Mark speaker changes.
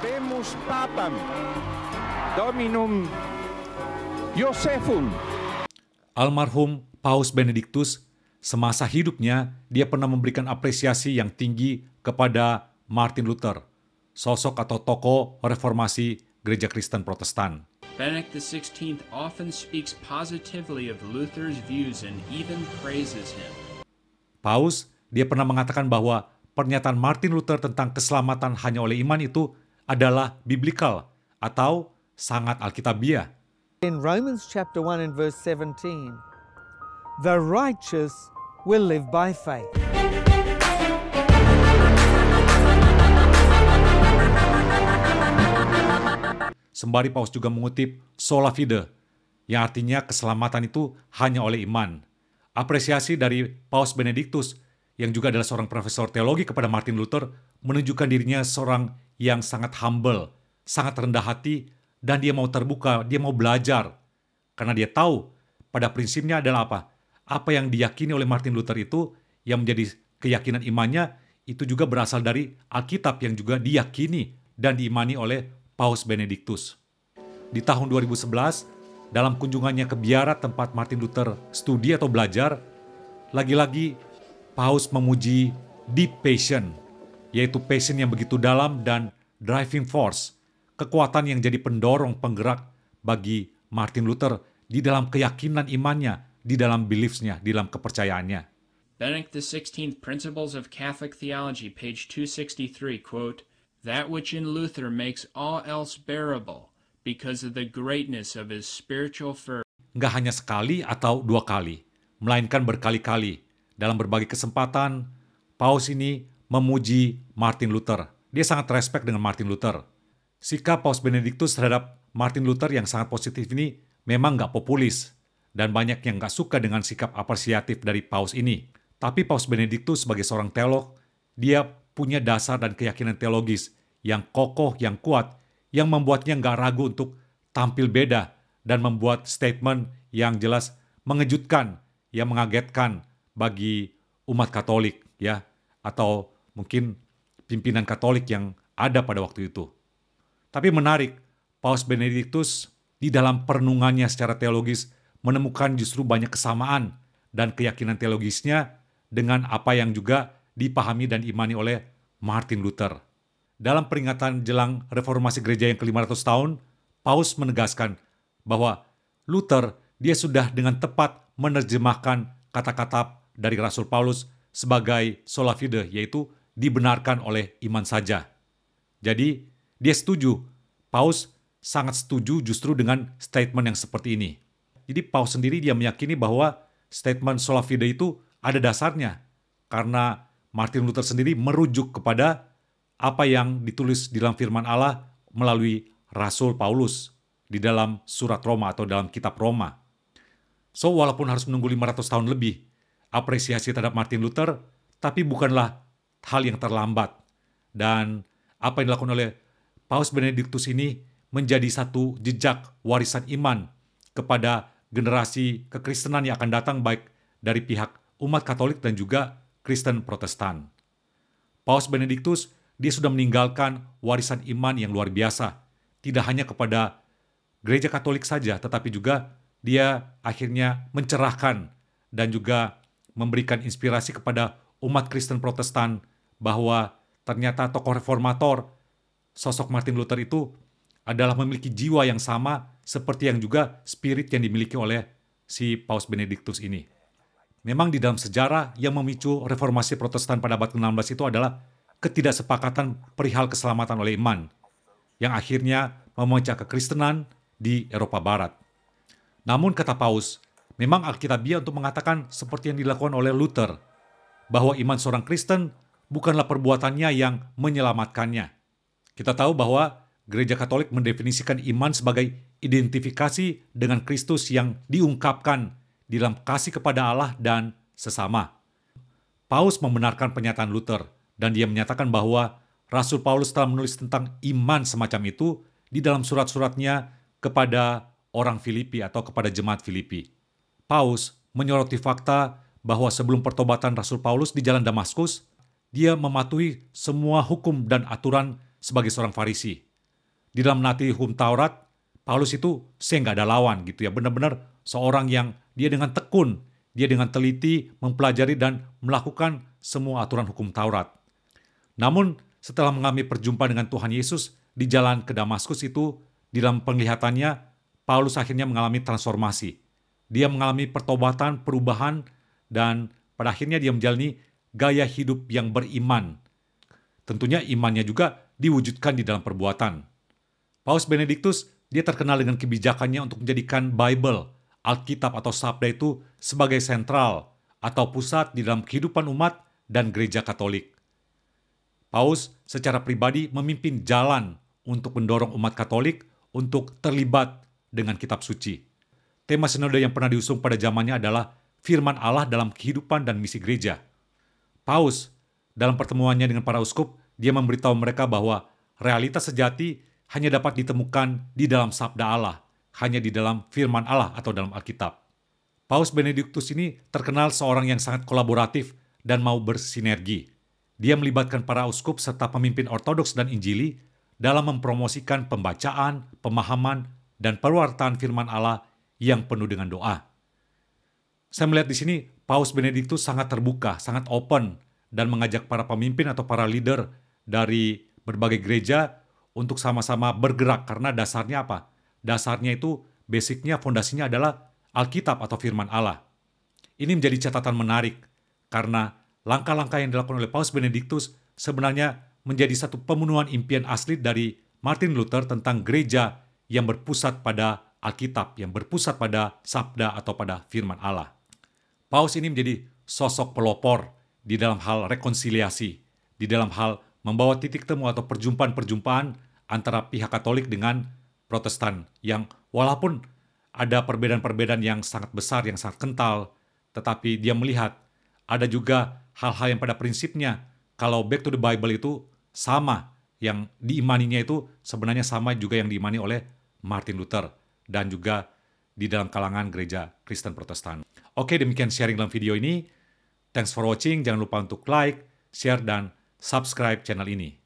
Speaker 1: Habemus Papam, Dominum Yosefum. Almarhum Paus Benediktus, semasa hidupnya dia pernah memberikan apresiasi yang tinggi kepada Martin Luther, sosok atau tokoh reformasi gereja Kristen Protestan. Benedict XVI often speaks positively of Luther's views and even praises him. Paus, dia pernah mengatakan bahwa pernyataan Martin Luther tentang keselamatan hanya oleh iman itu adalah biblical atau sangat alkitabiah. In Romans chapter 1 and verse 17, the righteous will live by faith. Sembari Paus juga mengutip sola fide, yang artinya keselamatan itu hanya oleh iman. Apresiasi dari Paus Benediktus, yang juga adalah seorang profesor teologi kepada Martin Luther, menunjukkan dirinya seorang yang sangat humble, sangat rendah hati, dan dia mau terbuka, dia mau belajar. Karena dia tahu pada prinsipnya adalah apa? Apa yang diyakini oleh Martin Luther itu yang menjadi keyakinan imannya itu juga berasal dari Alkitab yang juga diyakini dan diimani oleh Paus Benediktus. Di tahun 2011, dalam kunjungannya ke biara tempat Martin Luther studi atau belajar, lagi-lagi Paus memuji deep passion yaitu passion yang begitu dalam dan driving force, kekuatan yang jadi pendorong penggerak bagi Martin Luther di dalam keyakinan imannya, di dalam beliefsnya, di dalam kepercayaannya. Benedict XVI Principles of Catholic Theology, page 263, quote, That which in Luther makes all else bearable, because of the greatness of his spiritual fervor. Nggak hanya sekali atau dua kali, melainkan berkali-kali. Dalam berbagai kesempatan, Paus ini memuji Martin Luther. Dia sangat respect dengan Martin Luther. Sikap Paus Benediktus terhadap Martin Luther yang sangat positif ini memang nggak populis, dan banyak yang nggak suka dengan sikap apresiatif dari Paus ini. Tapi Paus Benediktus sebagai seorang teolog, dia punya dasar dan keyakinan teologis yang kokoh, yang kuat, yang membuatnya nggak ragu untuk tampil beda dan membuat statement yang jelas mengejutkan, yang mengagetkan bagi umat Katolik ya atau mungkin pimpinan Katolik yang ada pada waktu itu. Tapi menarik, Paus Benediktus di dalam perenungannya secara teologis menemukan justru banyak kesamaan dan keyakinan teologisnya dengan apa yang juga dipahami dan imani oleh Martin Luther. Dalam peringatan jelang reformasi gereja yang ke-500 tahun, Paus menegaskan bahwa Luther dia sudah dengan tepat menerjemahkan kata-kata dari Rasul Paulus sebagai sola fide, yaitu dibenarkan oleh iman saja. Jadi dia setuju, Paus sangat setuju justru dengan statement yang seperti ini. Jadi Paus sendiri dia meyakini bahwa statement sola fide itu ada dasarnya karena Martin Luther sendiri merujuk kepada apa yang ditulis di dalam firman Allah melalui Rasul Paulus di dalam surat Roma atau dalam kitab Roma. So walaupun harus menunggu 500 tahun lebih, apresiasi terhadap Martin Luther tapi bukanlah hal yang terlambat. Dan apa yang dilakukan oleh Paus Benediktus ini menjadi satu jejak warisan iman kepada generasi kekristenan yang akan datang baik dari pihak umat Katolik dan juga Kristen Protestan. Paus Benediktus dia sudah meninggalkan warisan iman yang luar biasa, tidak hanya kepada gereja Katolik saja, tetapi juga dia akhirnya mencerahkan dan juga memberikan inspirasi kepada umat Kristen Protestan bahwa ternyata tokoh reformator sosok Martin Luther itu adalah memiliki jiwa yang sama seperti yang juga spirit yang dimiliki oleh si Paus Benediktus ini. Memang di dalam sejarah yang memicu reformasi protestan pada abad ke-16 itu adalah ketidaksepakatan perihal keselamatan oleh iman yang akhirnya memecah kekristenan di Eropa Barat. Namun kata Paus, memang Alkitabiah untuk mengatakan seperti yang dilakukan oleh Luther, bahwa iman seorang Kristen bukanlah perbuatannya yang menyelamatkannya. Kita tahu bahwa gereja Katolik mendefinisikan iman sebagai identifikasi dengan Kristus yang diungkapkan di dalam kasih kepada Allah dan sesama. Paus membenarkan pernyataan Luther dan dia menyatakan bahwa Rasul Paulus telah menulis tentang iman semacam itu di dalam surat-suratnya kepada orang Filipi atau kepada jemaat Filipi. Paus menyoroti fakta bahwa sebelum pertobatan Rasul Paulus di jalan Damaskus, dia mematuhi semua hukum dan aturan sebagai seorang farisi. Di dalam nati hukum Taurat, Paulus itu saya nggak ada lawan gitu ya. Benar-benar seorang yang dia dengan tekun, dia dengan teliti mempelajari dan melakukan semua aturan hukum Taurat. Namun setelah mengalami perjumpaan dengan Tuhan Yesus di jalan ke Damaskus itu, di dalam penglihatannya, Paulus akhirnya mengalami transformasi. Dia mengalami pertobatan, perubahan, dan pada akhirnya dia menjalani gaya hidup yang beriman. Tentunya imannya juga diwujudkan di dalam perbuatan. Paus Benediktus, dia terkenal dengan kebijakannya untuk menjadikan Bible, Alkitab atau Sabda itu sebagai sentral atau pusat di dalam kehidupan umat dan gereja Katolik. Paus secara pribadi memimpin jalan untuk mendorong umat Katolik untuk terlibat dengan kitab suci. Tema sinode yang pernah diusung pada zamannya adalah firman Allah dalam kehidupan dan misi gereja. Paus, dalam pertemuannya dengan para uskup, dia memberitahu mereka bahwa realitas sejati hanya dapat ditemukan di dalam sabda Allah, hanya di dalam firman Allah atau dalam Alkitab. Paus Benediktus ini terkenal seorang yang sangat kolaboratif dan mau bersinergi. Dia melibatkan para uskup serta pemimpin ortodoks dan injili dalam mempromosikan pembacaan, pemahaman, dan perwartaan firman Allah yang penuh dengan doa. Saya melihat di sini Paus Benediktus sangat terbuka, sangat open, dan mengajak para pemimpin atau para leader dari berbagai gereja untuk sama-sama bergerak. Karena dasarnya apa? Dasarnya itu, basicnya, fondasinya adalah Alkitab atau firman Allah. Ini menjadi catatan menarik, karena langkah-langkah yang dilakukan oleh Paus Benediktus sebenarnya menjadi satu pemenuhan impian asli dari Martin Luther tentang gereja yang berpusat pada Alkitab, yang berpusat pada sabda atau pada firman Allah. Paus ini menjadi sosok pelopor di dalam hal rekonsiliasi, di dalam hal membawa titik temu atau perjumpaan-perjumpaan antara pihak Katolik dengan Protestan yang walaupun ada perbedaan-perbedaan yang sangat besar, yang sangat kental, tetapi dia melihat ada juga hal-hal yang pada prinsipnya kalau back to the Bible itu sama yang diimaninya itu sebenarnya sama juga yang diimani oleh Martin Luther dan juga di dalam kalangan gereja Kristen Protestan. Oke, demikian sharing dalam video ini. Thanks for watching. Jangan lupa untuk like, share, dan subscribe channel ini.